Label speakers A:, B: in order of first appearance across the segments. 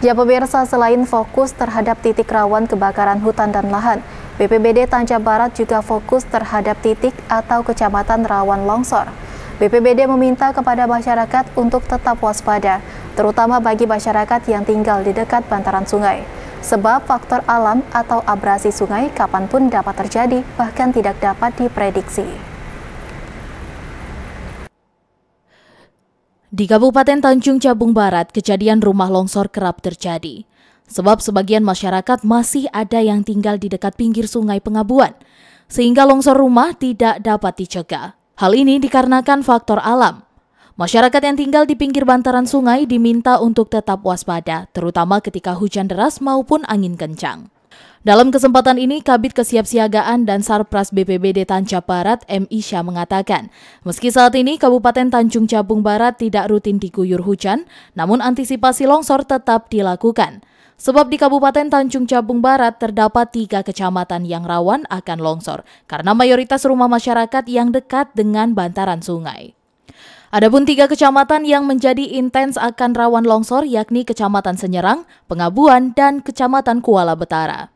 A: Ya pemirsa, selain fokus terhadap titik rawan kebakaran hutan dan lahan, BPBD Tanjab Barat juga fokus terhadap titik atau kecamatan rawan longsor. BPBD meminta kepada masyarakat untuk tetap waspada, terutama bagi masyarakat yang tinggal di dekat bantaran sungai. Sebab faktor alam atau abrasi sungai kapanpun dapat terjadi, bahkan tidak dapat diprediksi. Di Kabupaten Tanjung Jabung Barat, kejadian
B: rumah longsor kerap terjadi. Sebab sebagian masyarakat masih ada yang tinggal di dekat pinggir sungai Pengabuan, sehingga longsor rumah tidak dapat dicegah. Hal ini dikarenakan faktor alam. Masyarakat yang tinggal di pinggir bantaran sungai diminta untuk tetap waspada, terutama ketika hujan deras maupun angin kencang. Dalam kesempatan ini, Kabit Kesiapsiagaan dan Sarpras BPBD Tancap Barat, M. Isya mengatakan, meski saat ini Kabupaten Tanjung Jabung Barat tidak rutin diguyur hujan, namun antisipasi longsor tetap dilakukan. Sebab di Kabupaten Tanjung Jabung Barat terdapat tiga kecamatan yang rawan akan longsor karena mayoritas rumah masyarakat yang dekat dengan bantaran sungai. Adapun tiga kecamatan yang menjadi intens akan rawan longsor yakni Kecamatan Senyerang, Pengabuan, dan Kecamatan Kuala Betara.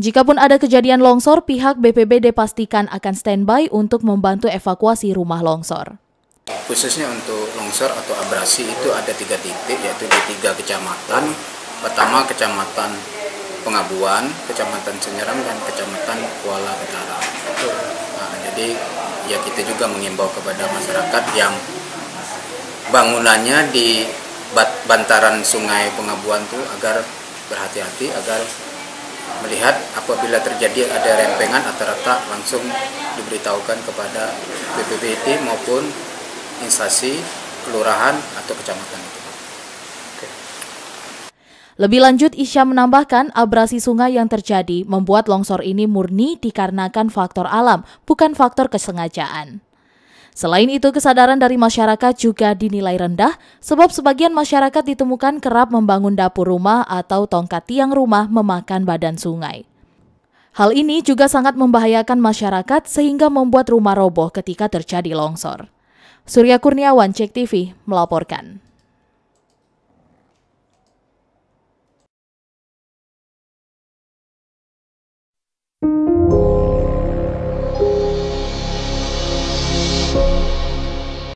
B: Jikapun ada kejadian longsor, pihak BPBD pastikan akan standby untuk membantu evakuasi rumah longsor.
C: Khususnya untuk longsor atau abrasi itu ada tiga titik, yaitu di tiga kecamatan. Pertama kecamatan Pengabuan, kecamatan Senyerang, dan kecamatan Kuala Betara. Nah, jadi ya kita juga mengimbau kepada masyarakat yang bangunannya di bantaran sungai Pengabuan itu agar berhati-hati agar melihat apabila terjadi ada rempengan atau retak langsung diberitahukan kepada BPBD maupun instansi kelurahan atau kecamatan itu.
B: Lebih lanjut, Isya menambahkan abrasi sungai yang terjadi membuat longsor ini murni dikarenakan faktor alam, bukan faktor kesengajaan. Selain itu, kesadaran dari masyarakat juga dinilai rendah, sebab sebagian masyarakat ditemukan kerap membangun dapur rumah atau tongkat tiang rumah memakan badan sungai. Hal ini juga sangat membahayakan masyarakat sehingga membuat rumah roboh ketika terjadi longsor. Surya Kurniawan, Cek TV, melaporkan.